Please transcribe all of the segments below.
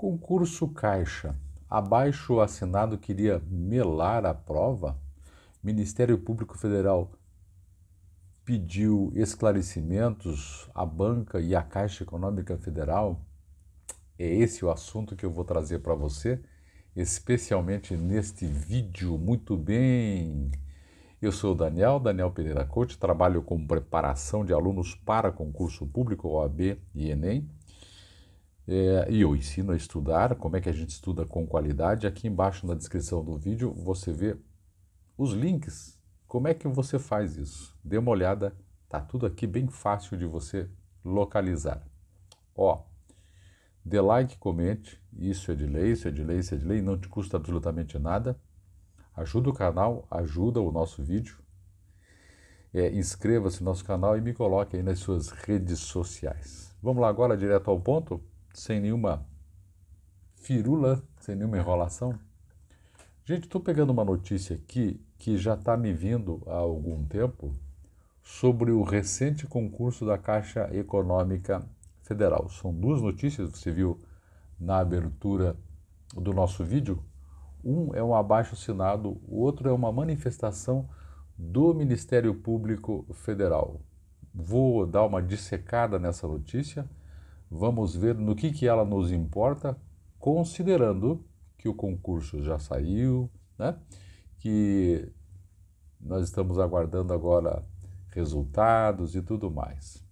Concurso Caixa. Abaixo o assinado queria melar a prova? Ministério Público Federal pediu esclarecimentos à banca e à Caixa Econômica Federal? É esse o assunto que eu vou trazer para você, especialmente neste vídeo. Muito bem! Eu sou o Daniel, Daniel Pereira Coach, trabalho com preparação de alunos para concurso público, OAB e Enem é, e eu ensino a estudar, como é que a gente estuda com qualidade. Aqui embaixo na descrição do vídeo você vê os links. Como é que você faz isso? Dê uma olhada, tá tudo aqui bem fácil de você localizar. Ó, dê like, comente, isso é de lei, isso é de lei, isso é de lei, não te custa absolutamente nada. Ajuda o canal, ajuda o nosso vídeo. É, Inscreva-se no nosso canal e me coloque aí nas suas redes sociais. Vamos lá agora direto ao ponto? sem nenhuma firula, sem nenhuma enrolação. Gente, estou pegando uma notícia aqui que já está me vindo há algum tempo sobre o recente concurso da Caixa Econômica Federal. São duas notícias, você viu na abertura do nosso vídeo. Um é um abaixo assinado, o outro é uma manifestação do Ministério Público Federal. Vou dar uma dissecada nessa notícia Vamos ver no que, que ela nos importa, considerando que o concurso já saiu, né? que nós estamos aguardando agora resultados e tudo mais.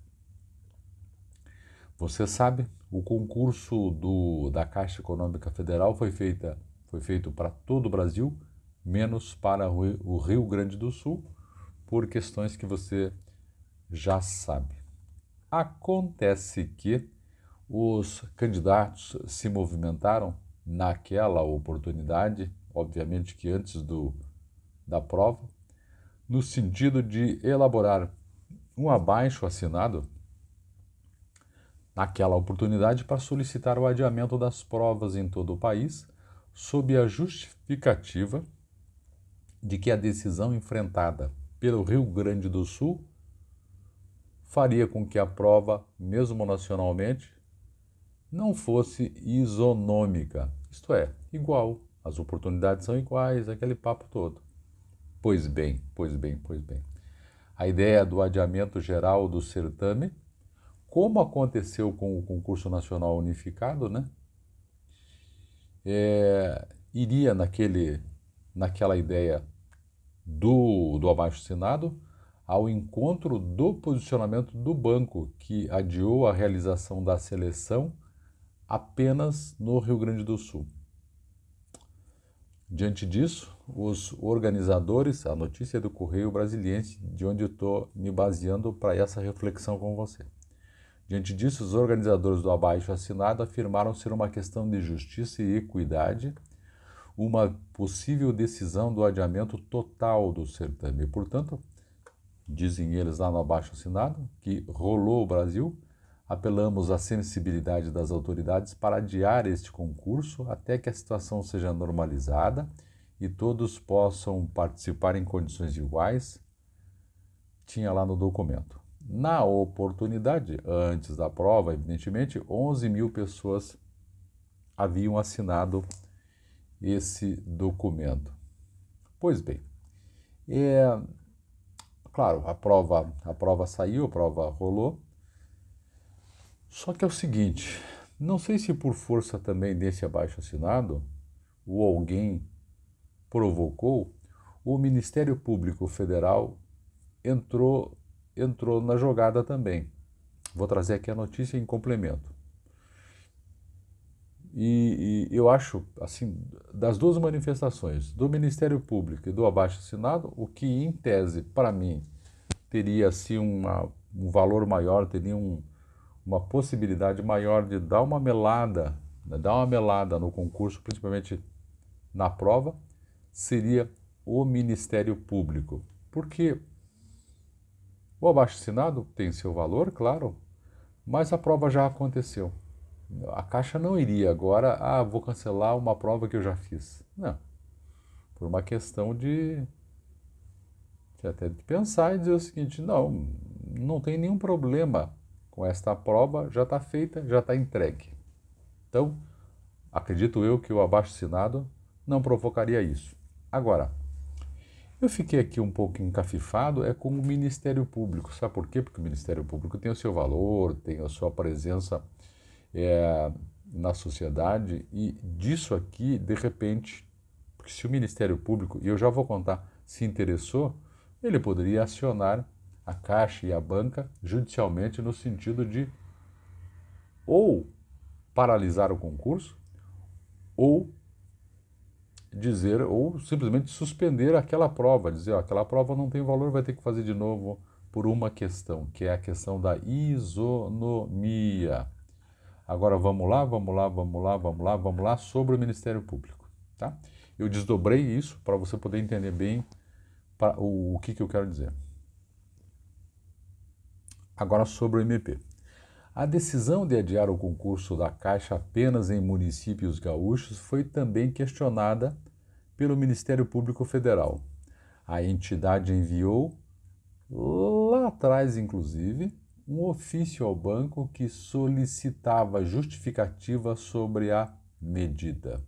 Você sabe, o concurso do, da Caixa Econômica Federal foi, feita, foi feito para todo o Brasil, menos para o Rio Grande do Sul, por questões que você já sabe. Acontece que os candidatos se movimentaram naquela oportunidade, obviamente que antes do, da prova, no sentido de elaborar um abaixo assinado naquela oportunidade para solicitar o adiamento das provas em todo o país, sob a justificativa de que a decisão enfrentada pelo Rio Grande do Sul faria com que a prova, mesmo nacionalmente, não fosse isonômica, isto é, igual, as oportunidades são iguais, aquele papo todo. Pois bem, pois bem, pois bem. A ideia do adiamento geral do certame, como aconteceu com o concurso nacional unificado, né? É, iria naquele, naquela ideia do, do abaixo assinado ao encontro do posicionamento do banco que adiou a realização da seleção apenas no Rio Grande do Sul. Diante disso, os organizadores, a notícia do Correio Brasiliense, de onde eu estou me baseando para essa reflexão com você. Diante disso, os organizadores do abaixo assinado afirmaram ser uma questão de justiça e equidade uma possível decisão do adiamento total do certame. Portanto, dizem eles lá no abaixo assinado, que rolou o Brasil Apelamos à sensibilidade das autoridades para adiar este concurso até que a situação seja normalizada e todos possam participar em condições iguais. Tinha lá no documento. Na oportunidade, antes da prova, evidentemente, 11 mil pessoas haviam assinado esse documento. Pois bem, é, claro, a prova, a prova saiu, a prova rolou, só que é o seguinte, não sei se por força também desse abaixo assinado, ou alguém provocou, o Ministério Público Federal entrou entrou na jogada também. Vou trazer aqui a notícia em complemento. E, e, eu acho, assim, das duas manifestações, do Ministério Público e do abaixo assinado, o que em tese, para mim, teria assim, uma, um valor maior, teria um, uma possibilidade maior de dar uma melada, né, dar uma melada no concurso, principalmente na prova, seria o Ministério Público. Porque o abaixo-assinado tem seu valor, claro, mas a prova já aconteceu. A Caixa não iria agora, ah, vou cancelar uma prova que eu já fiz. Não. Por uma questão de, de até de pensar e dizer o seguinte, não, não tem nenhum problema com esta prova já está feita, já está entregue. Então, acredito eu que o abaixo-assinado não provocaria isso. Agora, eu fiquei aqui um pouco encafifado é com o Ministério Público. Sabe por quê? Porque o Ministério Público tem o seu valor, tem a sua presença é, na sociedade e disso aqui, de repente, porque se o Ministério Público, e eu já vou contar, se interessou, ele poderia acionar a Caixa e a banca judicialmente no sentido de ou paralisar o concurso ou dizer ou simplesmente suspender aquela prova, dizer ó, aquela prova não tem valor, vai ter que fazer de novo por uma questão, que é a questão da isonomia. Agora vamos lá, vamos lá, vamos lá, vamos lá, vamos lá sobre o Ministério Público, tá? Eu desdobrei isso para você poder entender bem pra, o, o que, que eu quero dizer. Agora sobre o MP. A decisão de adiar o concurso da Caixa apenas em municípios gaúchos foi também questionada pelo Ministério Público Federal. A entidade enviou, lá atrás inclusive, um ofício ao banco que solicitava justificativa sobre a medida.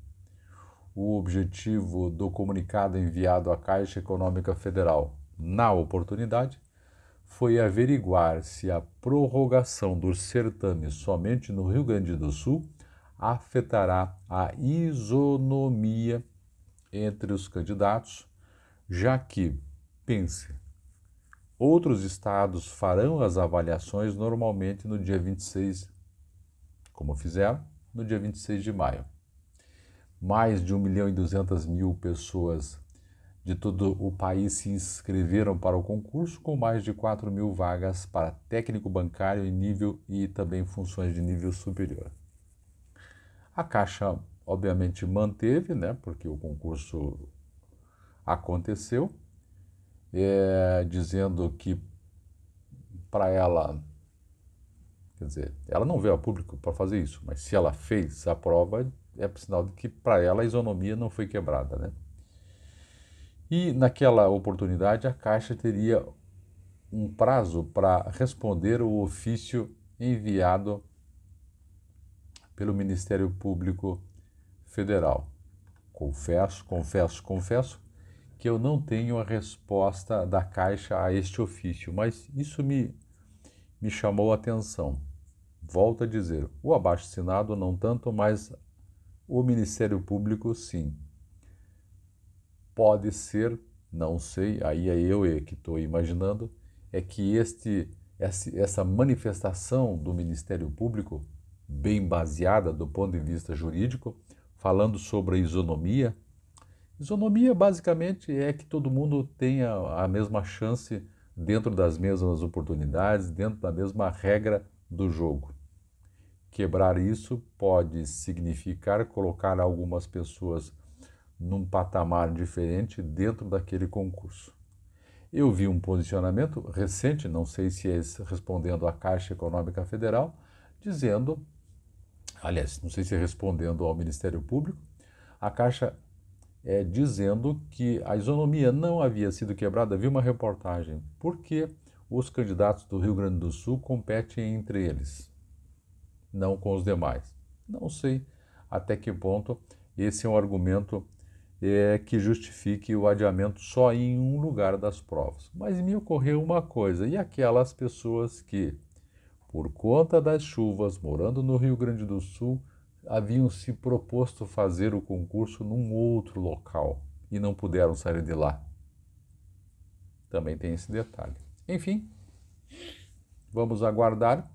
O objetivo do comunicado enviado à Caixa Econômica Federal na oportunidade foi averiguar se a prorrogação dos certames somente no Rio Grande do Sul afetará a isonomia entre os candidatos, já que, pense, outros estados farão as avaliações normalmente no dia 26, como fizeram no dia 26 de maio. Mais de 1 milhão e 200 mil pessoas de todo o país se inscreveram para o concurso, com mais de 4 mil vagas para técnico bancário em nível e também funções de nível superior. A Caixa, obviamente, manteve, né, porque o concurso aconteceu, é, dizendo que para ela, quer dizer, ela não veio a público para fazer isso, mas se ela fez a prova, é sinal de que para ela a isonomia não foi quebrada, né? E naquela oportunidade a Caixa teria um prazo para responder o ofício enviado pelo Ministério Público Federal. Confesso, confesso, confesso que eu não tenho a resposta da Caixa a este ofício, mas isso me, me chamou a atenção. Volto a dizer, o abaixo-assinado não tanto, mas o Ministério Público sim pode ser, não sei, aí é eu é que estou imaginando, é que este, essa manifestação do Ministério Público, bem baseada do ponto de vista jurídico, falando sobre a isonomia, isonomia basicamente é que todo mundo tenha a mesma chance dentro das mesmas oportunidades, dentro da mesma regra do jogo. Quebrar isso pode significar colocar algumas pessoas num patamar diferente dentro daquele concurso. Eu vi um posicionamento recente, não sei se é respondendo à Caixa Econômica Federal, dizendo, aliás, não sei se é respondendo ao Ministério Público, a Caixa é, dizendo que a isonomia não havia sido quebrada. Vi uma reportagem, porque os candidatos do Rio Grande do Sul competem entre eles, não com os demais. Não sei até que ponto esse é um argumento é, que justifique o adiamento só em um lugar das provas. Mas me ocorreu uma coisa: e aquelas pessoas que, por conta das chuvas, morando no Rio Grande do Sul, haviam se proposto fazer o concurso num outro local e não puderam sair de lá? Também tem esse detalhe. Enfim, vamos aguardar.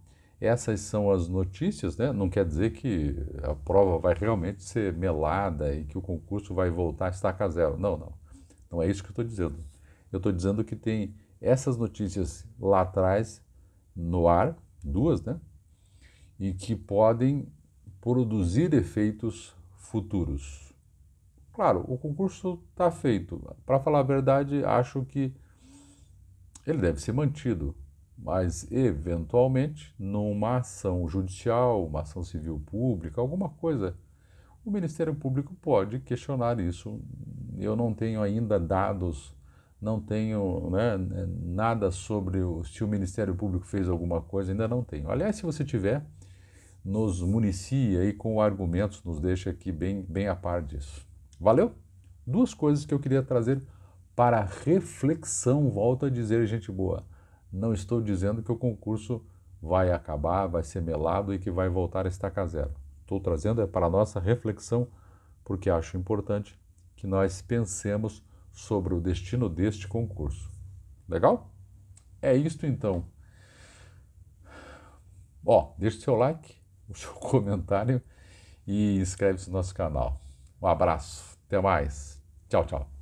Essas são as notícias, né? não quer dizer que a prova vai realmente ser melada e que o concurso vai voltar a estaca zero. Não, não. Não é isso que eu estou dizendo. Eu estou dizendo que tem essas notícias lá atrás no ar, duas, né? E que podem produzir efeitos futuros. Claro, o concurso está feito. Para falar a verdade, acho que ele deve ser mantido mas eventualmente, numa ação judicial, uma ação civil pública, alguma coisa, o Ministério Público pode questionar isso. Eu não tenho ainda dados, não tenho né, nada sobre o, se o Ministério Público fez alguma coisa, ainda não tenho. Aliás, se você tiver, nos municia aí com argumentos, nos deixa aqui bem, bem a par disso. Valeu? Duas coisas que eu queria trazer para reflexão, volto a dizer, gente boa. Não estou dizendo que o concurso vai acabar, vai ser melado e que vai voltar a estacar zero. Estou trazendo é para a nossa reflexão, porque acho importante que nós pensemos sobre o destino deste concurso. Legal? É isto então. Ó, deixe seu like, o seu comentário e inscreve-se no nosso canal. Um abraço, até mais. Tchau, tchau.